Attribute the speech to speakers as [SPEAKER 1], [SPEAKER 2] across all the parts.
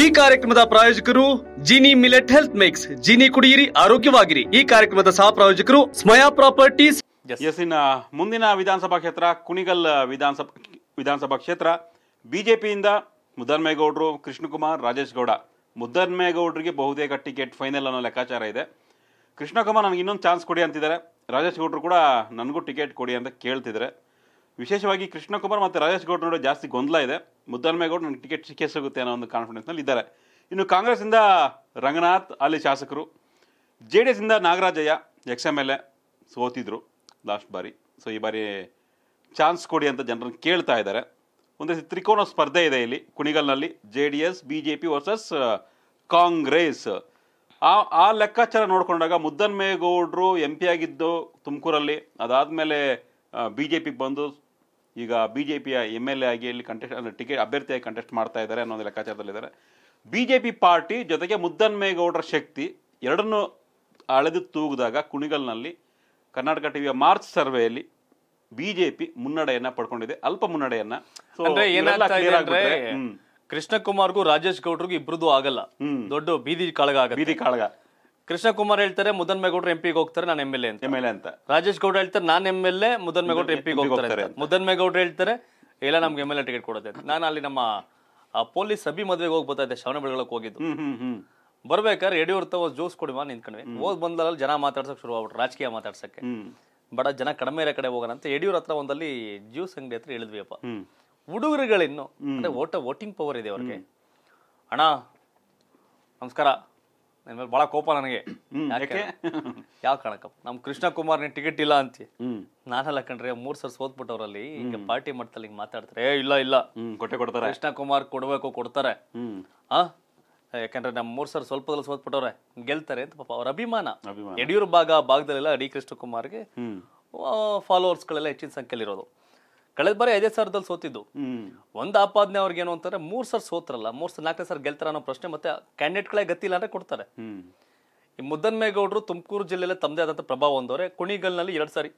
[SPEAKER 1] ಈ ಕಾರ್ಯಕ್ರಮದ ಪ್ರಾಯೋಜಕರು Jini millet health mix Jini ಕುಡಿಯಿರಿ ಆರೋಗ್ಯವಾಗಿರಿ ಈ ಕಾರ್ಯಕ್ರಮದ ಸಹ ಪ್ರಾಯೋಜಕರು ಸ್ಮಯಾ
[SPEAKER 2] ಪ್ರಾಪರ್ಟೀಸ್ ಎಸ್ ಮುಂದಿನ ವಿಧಾನಸಭಾ ಕ್ಷೇತ್ರ ಕುಣಿಗಲ್ ವಿಧಾನಸಭಾ ವಿಧಾನಸಭಾ ಕ್ಷೇತ್ರ ಬಿಜೆಪಿಯಿಂದ ಮುದ್ದನ್ಮೇಗೌಡರು ಕೃಷ್ಣಕುಮಾರ್ ರಾಜೇಶ್ ಗೌಡ ಮುದ್ದನ್ಮೇಗೌಡರಿಗೆ ಬಹುತೇಕ ಟಿಕೆಟ್ ಫೈನಲ್ ಅನ್ನೋ ಲೆಕ್ಕಾಚಾರ ಇದೆ ಕೃಷ್ಣಕುಮಾರ್ ನನಗೆ ಇನ್ನೊಂದು ಚಾನ್ಸ್ ಕೊಡಿ ಅಂತಿದ್ದಾರೆ ರಾಜೇಶ್ ಗೌಡರು ಕೂಡ ನನಗೂ ಟಿಕೆಟ್ ಕೊಡಿ ಅಂತ ಕೇಳ್ತಿದ್ದಾರೆ ವಿಶೇಷವಾಗಿ ಕೃಷ್ಣಕುಮಾರ್ ಮತ್ತು ರಾಜೇಶ್ ಗೌಡ್ ನಡುವೆ ಜಾಸ್ತಿ ಗೊಂದಲ ಇದೆ ಮುದ್ದನ್ಮೇಗೌಡ ನನಗೆ ಟಿಕೆಟ್ ಸಿಕ್ಕೇ ಸಿಗುತ್ತೆ ಅನ್ನೋ ಒಂದು ಕಾನ್ಫಿಡೆನ್ಸ್ನಲ್ಲಿ ಇದ್ದಾರೆ ಇನ್ನು ಕಾಂಗ್ರೆಸ್ಸಿಂದ ರಂಗನಾಥ್ ಅಲ್ಲಿ ಶಾಸಕರು ಜೆ ಡಿ ಎಸ್ಸಿಂದ Nagarajaiah ex M L A ಸೋತಿದ್ರು ಲಾಸ್ಟ್ ಬಾರಿ ಸೊ ಈ ಬಾರಿ ಚಾನ್ಸ್ ಕೊಡಿ ಅಂತ ಜನರನ್ನು ಕೇಳ್ತಾ ಇದ್ದಾರೆ ಒಂದು ತ್ರಿಕೋನ ಸ್ಪರ್ಧೆ ಇದೆ ಇಲ್ಲಿ ಕುಣಿಗಲ್ನಲ್ಲಿ J D S B J P versus Congress ಆ ಆ ಲೆಕ್ಕಾಚಾರ ನೋಡಿಕೊಂಡಾಗ ಮುದ್ದನ್ಮೇಗೌಡರು ಎಂ ಪಿ ಆಗಿದ್ದು ತುಮಕೂರಲ್ಲಿ ಅದಾದಮೇಲೆ ಬಿ ಜೆ ಪಿಗೆ ಬಂದು ಈಗ ಬಿ ಜೆ ಪಿಯ ಎಮ್ ಎಲ್ ಎ ಆಗಿ ಇಲ್ಲಿ ಕಂಟೆಸ್ಟ್ ಅಂದರೆ ಟಿಕೆಟ್ ಅಭ್ಯರ್ಥಿಯಾಗಿ ಕಂಟೆಸ್ಟ್ ಮಾಡ್ತಾ ಇದ್ದಾರೆ ಅನ್ನೋ ಒಂದು ಲೆಕ್ಕಾಚಾರದಲ್ಲಿದ್ದಾರೆ ಬಿ ಜೆ ಪಿ ಪಾರ್ಟಿ ಜೊತೆಗೆ ಮುದ್ದನ್ಮೇಗೌಡರ ಶಕ್ತಿ ಎರಡನ್ನು ಅಳೆದು ತೂಗಿದಾಗ ಕುಣಿಗಲ್ನಲ್ಲಿ ಕರ್ನಾಟಕ ಟಿವಿಯ ಮಾರ್ಚ್ ಸರ್ವೆಯಲ್ಲಿ ಬಿಜೆಪಿ ಮುನ್ನಡೆಯನ್ನ ಪಡ್ಕೊಂಡಿದೆ ಅಲ್ಪ ಮುನ್ನಡೆಯನ್ನ ಕೃಷ್ಣಕುಮಾರ್ಗೂ ರಾಜೇಶ್
[SPEAKER 1] ಗೌಡ್ರಿಗೂ ಇಬ್ರದ್ದು ಆಗಲ್ಲ ದೊಡ್ಡ ಬೀದಿ ಕಾಳಗ ಬೀದಿ ಕಾಳಗ ಕೃಷ್ಣಕುಮಾರ್ ಹೇಳ್ತಾರೆ ಮುದನ್ ಮುದನ್ಮೇಗೌಡರು ಎಂಪಿಗೆ ಹೋಗ್ತಾರೆ ನಾನು ಎಮ್ ಎಲ್ ಅಂತ ಎಮ್ ಅಂತ ರಾಜೇಶ್ ಗೌಡ ಹೇಳ್ತಾರೆ ನಾನು ಎಮ್ ಎಲ್ ಎ ಎಂಪಿಗೆ ಹೋಗ್ತಾರೆ ಮುದನ್ ಮುದನ್ಮೇಗೌಡರು ಹೇಳ್ತಾರೆ ಇಲ್ಲ ನಮ್ಗೆ ಎಮ್ ಎಲ್ ಎ ಟಿಕೆಟ್ ಕೊಡೋದೆ ನಾನು ಅಲ್ಲಿ ನಮ್ಮ ಪೊಲೀಸ್ ಸಭಿ ಮದುವೆಗೆ ಹೋಗಿ ಬರ್ತಾ ಇದ್ದೆ ಬೆಳಗೊಳಕ್ಕೆ ಹೋಗಿದ್ದು ಬರ್ಬೇಕಾದ್ರೆ ಯಡಿಯೂರ್ ತಾವ ಜೋಸ್ ಕೊಡಿವ ನಿಂತ್ಕೊಂಡ್ವಿ ಹೋಗಿ ಬಂದಲ್ಲಿ ಜನ ಮಾತಾಡ್ಸಕ್ ಶುರು ಆಗ್ಬಿಟ್ರು ರಾಜಕೀಯ ಮಾತಾಡ್ಸಕ್ಕೆ ಬಡ ಜನ ಕಡಿಮೆ ಇರೋ ಕಡೆ ಹೋಗೋಣ ಅಂತ ಯಡಿಯೂರ್ ಹತ್ರ ಒಂದಲ್ಲಿ ಜ್ಯೂಸ್ ಅಂಗಡಿ ಹತ್ರ ಹೇಳಿದ್ವಿ ಅಪ್ಪ ಹುಡುಗರುಗಳಿನ್ನು ಅಂದ್ರೆ ಓಟ ವೋಟಿಂಗ್ ಪವರ್ ಇದೆ ಅವ್ರಿಗೆ ಅಣ್ಣ ನಮಸ್ಕಾರ ನನ್ನ ಮೇಲೆ ಭಾಳ ಕೋಪ ನನಗೆ ಯಾಕೆ ಯಾವ ನಮ್ ನಮ್ಮ ಕೃಷ್ಣ ಕುಮಾರ್ ನೀನು ಟಿಕೆಟ್ ಇಲ್ಲ ಅಂತಿ ನಾನಲ್ಲ ಮೂರ್ ಮೂರು ಸರ್ ಸೋತ್ಬಿಟ್ಟವ್ರಲ್ಲಿ ಹಿಂಗೆ ಪಾರ್ಟಿ ಮಾಡ್ತಲ್ಲ ಹಿಂಗೆ ಮಾತಾಡ್ತಾರೆ ಏ ಇಲ್ಲ ಇಲ್ಲ ಕೊಟ್ಟೆ ಕೊಡ್ತಾರೆ ಕೃಷ್ಣ ಕುಮಾರ್ ಕೊಡಬೇಕು ಕೊಡ್ತಾರೆ ಆ ಯಾಕಂದ್ರೆ ನಮ್ಮ ಮೂರ್ ಸರ್ ಸ್ವಲ್ಪದಲ್ಲಿ ಸೋತ್ಬಿಟ್ಟವ್ರೆ ಗೆಲ್ತಾರೆ ಅಂತ ಪಾಪ ಅವ್ರ ಅಭಿಮಾನ ಯಡಿಯೂರು ಭಾಗ ಭಾಗದಲ್ಲೆಲ್ಲ ಅಡಿ ಕೃಷ್ಣ ಕುಮಾರ್ಗೆ ಗಳೆಲ್ಲ ಹೆಚ್ಚಿನ ಸಂಖ್ಯೆಯಲ್ಲಿ ಇರೋದು ಕಳೆದ ಬಾರಿ ಅದೇ ಸಾವಿರದಲ್ಲಿ ಸೋತಿದ್ದು ಒಂದು ಆಪಾದನೆ ಏನು ಅಂತಾರೆ ಮೂರು ಸರ್ ಸೋತ್ರಲ್ಲ ಮೂರು ಸರ್ ನಾಲ್ಕನೇ ಸರ್ ಗೆಲ್ತಾರ ಅನ್ನೋ ಪ್ರಶ್ನೆ ಮತ್ತೆ ಕ್ಯಾಂಡಿಡೇಟ್ಗಳೇ ಗತಿಲ್ಲ ಅಂದ್ರೆ ಕೊಡ್ತಾರೆ ಈ ಮುದ್ದನ್ಮೇಗೌಡರು ತುಮಕೂರು ಜಿಲ್ಲೆಯಲ್ಲೇ ತಮ್ಮದೇ ಆದಂಥ ಪ್ರಭಾವ ಹೊಂದವರೆ ಕುಣಿಗಲ್ನಲ್ಲಿ ಎರಡು ಸಾರಿ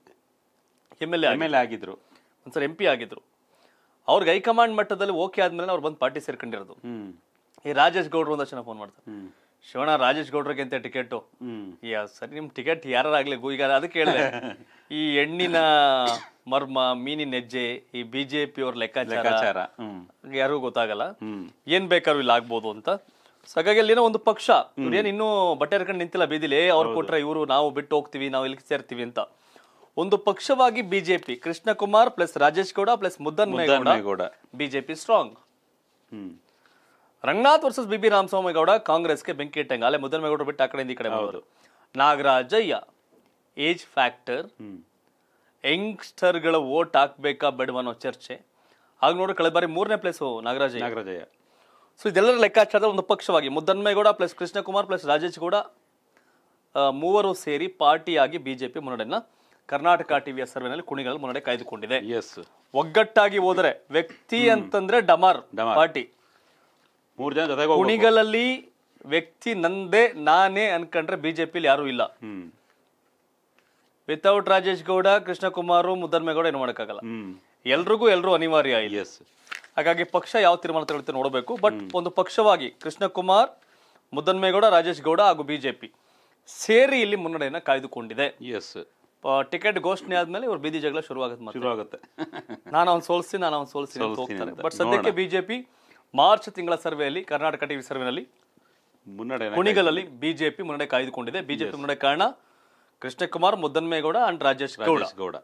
[SPEAKER 1] M L A M L A ಆಗಿದ್ರು ಸರ್ ಎಂ ಪಿ ಆಗಿದ್ರು ಅವ್ರಿಗೆ ಹೈಕಮಾಂಡ್ ಮಟ್ಟದಲ್ಲಿ ಓಕೆ ಆದ್ಮೇಲೆ ಅವ್ರು ಬಂದು ಪಾರ್ಟಿ ಸೇರ್ಕೊಂಡಿರೋದು ಈ ರಾಜೇಶ್ ಗೌಡ್ರು ಒಂದಷ್ಟು ಫೋನ್ ಮಾಡ್ತಾರೆ ಶಿವಣ್ಣ ರಾಜೇಶ್ ಗೌಡ್ರಿಗೆ ಟಿಕೆಟ್ ಯಾ ಸರಿ ನಿಮ್ ಟಿಕೆಟ್ ಯಾರಾಗಲಿ ಈಗ ಅದಕ್ಕೆ ಹೇಳಿದೆ ಈ ಹೆಣ್ಣಿನ ಮರ್ಮ ಮೀನಿನ ಹೆಜ್ಜೆ ಈ ಬಿಜೆಪಿ ಅವ್ರ ಲೆಕ್ಕಾಚಾರ ಯಾರಿಗೂ ಗೊತ್ತಾಗಲ್ಲ ಏನ್ ಬೇಕಾದ್ರೂ ಇಲ್ಲಿ ಆಗ್ಬೋದು ಅಂತ ಸಗಾಗಿ ಅಲ್ಲಿನ ಒಂದು ಪಕ್ಷ ಏನು ಇನ್ನು ಬಟ್ಟೆ ಹರ್ಕೊಂಡು ನಿಂತಿಲ್ಲ ಬೀದಿಲಿ ಅವ್ರು ಕೊಟ್ರೆ ಇವರು ನಾವು ಬಿಟ್ಟು ಹೋಗ್ತೀವಿ ನಾವು ಇಲ್ಲಿ ಸೇರ್ತೀವಿ ಅಂತ ಒಂದು ಪಕ್ಷವಾಗಿ BJP Krishnakumar plus Rajesh Gowda plus Muddan Gowda BJP strong Ranganath versus B B Ramaswamygowda ಕಾಂಗ್ರೆಸ್ಗೆ ಬೆಂಕಿ ಇಟ್ಟಂಗೆ ಅಲ್ಲೇ ಮುದ್ದನಮೇಗೌಡರು ಬಿಟ್ಟು ಆ ಕಡೆಯಿಂದ ಈ ಕಡೆ ಮಾಡೋದು ನಾಗರಾಜಯ್ಯ ಏಜ್ ಫ್ಯಾಕ್ಟರ್ ಯಂಗ್ಸ್ಟರ್ಗಳ ವೋಟ್ ಹಾಕಬೇಕಾ ಬೇಡವ ಅನ್ನೋ ಚರ್ಚೆ ಹಾಗೆ ನೋಡಿ ಕಳೆದ ಬಾರಿ ಮೂರನೇ ಪ್ಲೇಸ್ ನಾಗರಾಜಯ್ಯ ನಾಗರಾಜಯ್ಯ ಸೊ ಇದೆಲ್ಲರ ಲೆಕ್ಕಾಚಾರದ ಒಂದು ಪಕ್ಷವಾಗಿ ಮುದ್ದನ್ಮೇಗೌಡ ಪ್ಲಸ್ ಕೃಷ್ಣಕುಮಾರ್ ಪ್ಲಸ್ ರಾಜೇಶ್ ಗೌಡ ಮೂವರು ಸೇರಿ ಪಾರ್ಟಿಯಾಗಿ ಬಿಜೆಪಿ ಮುನ್ನಡೆಯನ್ನು ಕರ್ನಾಟಕ ಟಿವಿಯ ಸರ್ವೆನಲ್ಲಿ ಕುಣಿಗಳ ಮುನ್ನಡೆ ಕಾಯ್ದುಕೊಂಡಿದೆ ಎಸ್ ಒಗ್ಗಟ್ಟಾಗಿ ಹೋದರೆ ವ್ಯಕ್ತಿ ಅಂತಂದ್ರೆ ಡಮಾರ್ ಪಾರ್ಟಿ ಮೂರು ಜನ ಜೊತೆಗೆ ಕುಣಿಗಲಲ್ಲಿ ವ್ಯಕ್ತಿ ನಂದೇ ನಾನೇ ಅನ್ಕೊಂಡ್ರೆ ಬಿಜೆಪಿಲಿ ಯಾರು ಇಲ್ಲ ವಿತೌಟ್ ರಾಜೇಶ್ ಗೌಡ ಕುಮಾರ್ ಮುದ್ದನ್ಮೇಗೌಡ ಏನು ಮಾಡೋಕ್ಕಾಗಲ್ಲ ಎಲ್ರಿಗೂ ಎಲ್ಲರೂ ಅನಿವಾರ್ಯ ಇಲ್ಲ ಎಸ್ ಹಾಗಾಗಿ ಪಕ್ಷ ಯಾವ ತೀರ್ಮಾನ ತಗೊಳುತ್ತೆ ನೋಡಬೇಕು ಬಟ್ ಒಂದು ಪಕ್ಷವಾಗಿ ಕೃಷ್ಣಕುಮಾರ್ ಮುದ್ದನ್ಮೇಗೌಡ ರಾಜೇಶ್ ಗೌಡ ಹಾಗೂ ಬಿಜೆಪಿ ಸೇರಿ ಇಲ್ಲಿ ಮುನ್ನಡೆಯನ್ನ ಕಾಯ್ದುಕೊಂಡಿದೆ ಎಸ್ ಟಿಕೆಟ್ ಘೋಷಣೆ ಆದ್ಮೇಲೆ ಇವರು ಬೀದಿ ಜಗಳ ಶುರುವಾಗುತ್ತೆ ಆಗುತ್ತೆ ಶುರು ಆಗುತ್ತೆ ನಾನು ಅವ್ನು ಸೋಲ್ಸಿ ನಾನು ಅವ್ನು ಸೋಲ್ಸಿ ಬಟ್ ಸದ್ಯಕ್ಕೆ ಬಿಜೆಪಿ ಮಾರ್ಚ್ ತಿಂಗಳ ಸರ್ವೆಯಲ್ಲಿ ಕರ್ನಾಟಕ ಟಿವಿ ಸರ್ವೆನಲ್ಲಿ ಮುನ್ನಡೆ ಕುಣಿಗಲಲ್ಲಿ ಬಿಜೆಪಿ ಮುನ್ನಡೆ ಕಾಯ್ದುಕೊಂಡಿದೆ ಬಿಜೆಪಿ ಮುನ್ನಡೆ ಕಾರಣ ಕೃಷ್ಣಕುಮಾರ್ ಮುದ್ದನ್ಮೇಗೌಡ ಅಂಡ್ ರಾಜೇಶ್ ಗೌಡ